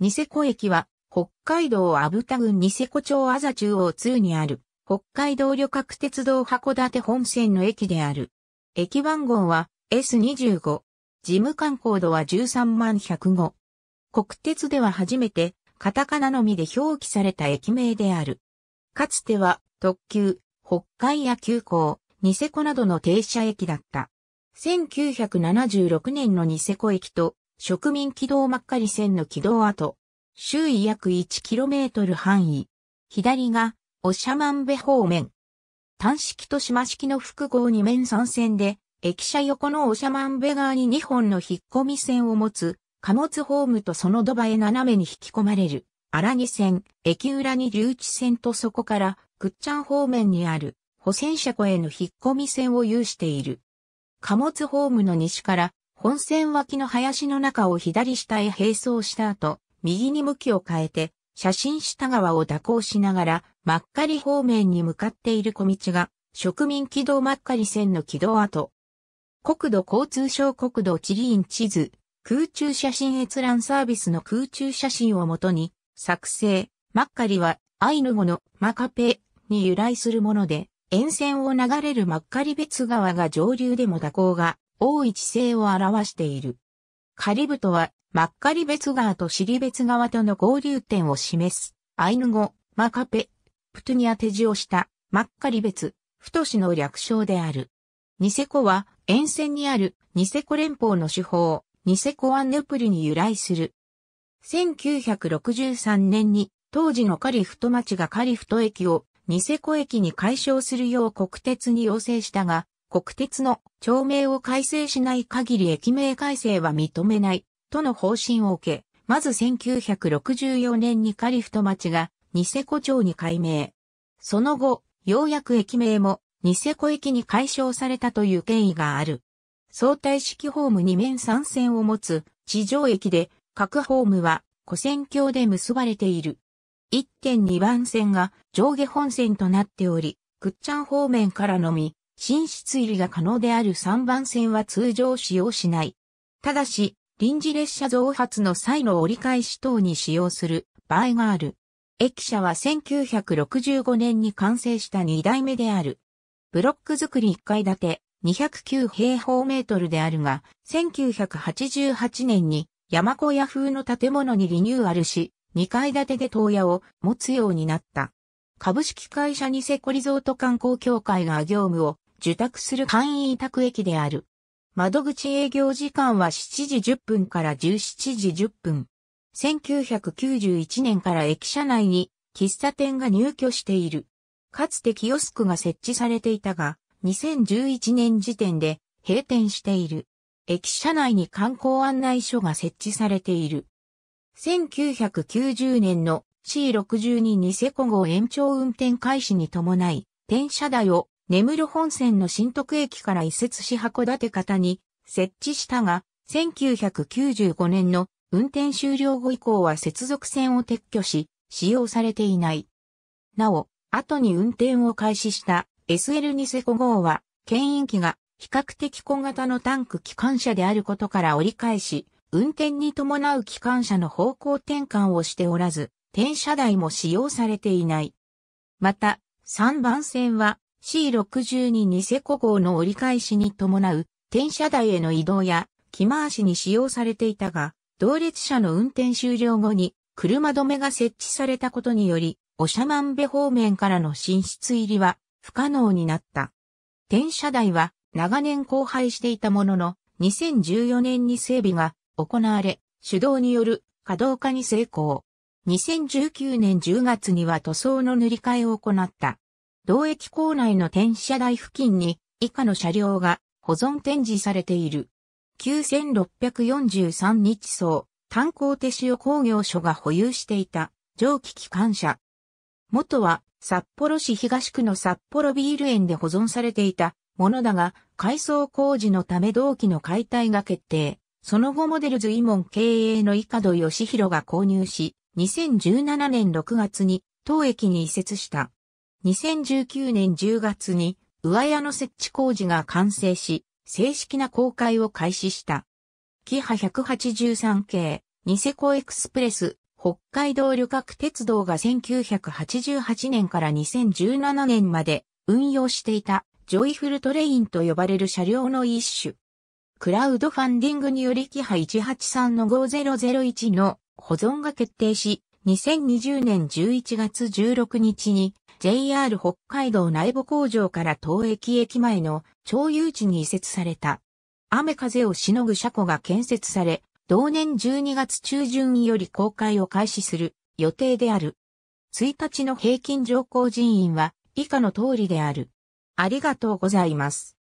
ニセコ駅は、北海道阿武田郡ニセコ町あざ中央通にある、北海道旅客鉄道函館本線の駅である。駅番号は S25。事務官コードは13万105。国鉄では初めて、カタカナのみで表記された駅名である。かつては、特急、北海や急行、ニセコなどの停車駅だった。1976年のニセコ駅と植民軌道真っ赤り線の軌道跡、周囲約 1km 範囲、左が、オシャマンベ方面。単式と島式の複合2面3線で、駅舎横のオシャマンベ側に2本の引っ込み線を持つ、貨物ホームとその土場へ斜めに引き込まれる、荒木線、駅裏に留置線とそこから、くっちゃん方面にある、保線車庫への引っ込み線を有している。貨物ホームの西から本線脇の林の中を左下へ並走した後、右に向きを変えて、写真下側を蛇行しながら、真っカり方面に向かっている小道が、植民軌道真っカり線の軌道跡。国土交通省国土地理院地図、空中写真閲覧サービスの空中写真をもとに、作成、真っカりは、アイヌ語のマカペに由来するもので、沿線を流れる真っカり別川が上流でも蛇行が大い地性を表している。カリブとは、マッカリ別川とシリ別川との合流点を示す、アイヌ語、マカペ、プトゥア。手て字をした、マッカリ別、太市の略称である。ニセコは、沿線にあるニセコ連邦の手法、ニセコワンヌプリに由来する。1963年に、当時のカリフト町がカリフト駅をニセコ駅に解消するよう国鉄に要請したが、国鉄の町名を改正しない限り駅名改正は認めない、との方針を受け、まず1964年にカリフト町がニセコ町に改名。その後、ようやく駅名もニセコ駅に解消されたという経緯がある。相対式ホーム2面3線を持つ地上駅で各ホームは古線橋で結ばれている。1.2番線が上下本線となっており、くっちゃん方面からのみ寝室入りが可能である3番線は通常使用しない。ただし、臨時列車増発の際の折り返し等に使用する場合がある。駅舎は1965年に完成した2代目である。ブロック作り1階建て209平方メートルであるが、1988年に山小屋風の建物にリニューアルし、2階建てで東屋を持つようになった。株式会社ニセコリゾート観光協会が業務を受託する簡易委託駅である。窓口営業時間は7時10分から17時10分。1991年から駅舎内に喫茶店が入居している。かつてキオスクが設置されていたが、2011年時点で閉店している。駅舎内に観光案内所が設置されている。1990年の C62 ニセコ号延長運転開始に伴い、転車台を根室本線の新徳駅から移設し函館方に設置したが、1995年の運転終了後以降は接続線を撤去し、使用されていない。なお、後に運転を開始した SL ニセコ号は、牽引機が比較的小型のタンク機関車であることから折り返し、運転に伴う機関車の方向転換をしておらず、転車台も使用されていない。また、3番線は C62 ニセコ号の折り返しに伴う転車台への移動や着回しに使用されていたが、同列車の運転終了後に車止めが設置されたことにより、オシャマンベ方面からの進出入りは不可能になった。転車台は長年荒廃していたものの、2014年に整備が行われ、手動による稼働化に成功。2019年10月には塗装の塗り替えを行った。同駅構内の転車台付近に以下の車両が保存展示されている。9643日層、炭鉱手塩工業所が保有していた蒸気機関車。元は札幌市東区の札幌ビール園で保存されていたものだが、改装工事のため同期の解体が決定。その後モデルズイモン経営の下、門義弘が購入し、2017年6月に当駅に移設した。2019年10月に、上屋の設置工事が完成し、正式な公開を開始した。キハ183系、ニセコエクスプレス、北海道旅客鉄道が1988年から2017年まで運用していたジョイフルトレインと呼ばれる車両の一種。クラウドファンディングによりキハ183の5001の保存が決定し、2020年11月16日に JR 北海道内部工場から東駅駅前の町有地に移設された。雨風をしのぐ車庫が建設され、同年12月中旬より公開を開始する予定である。1日の平均乗降人員は以下の通りである。ありがとうございます。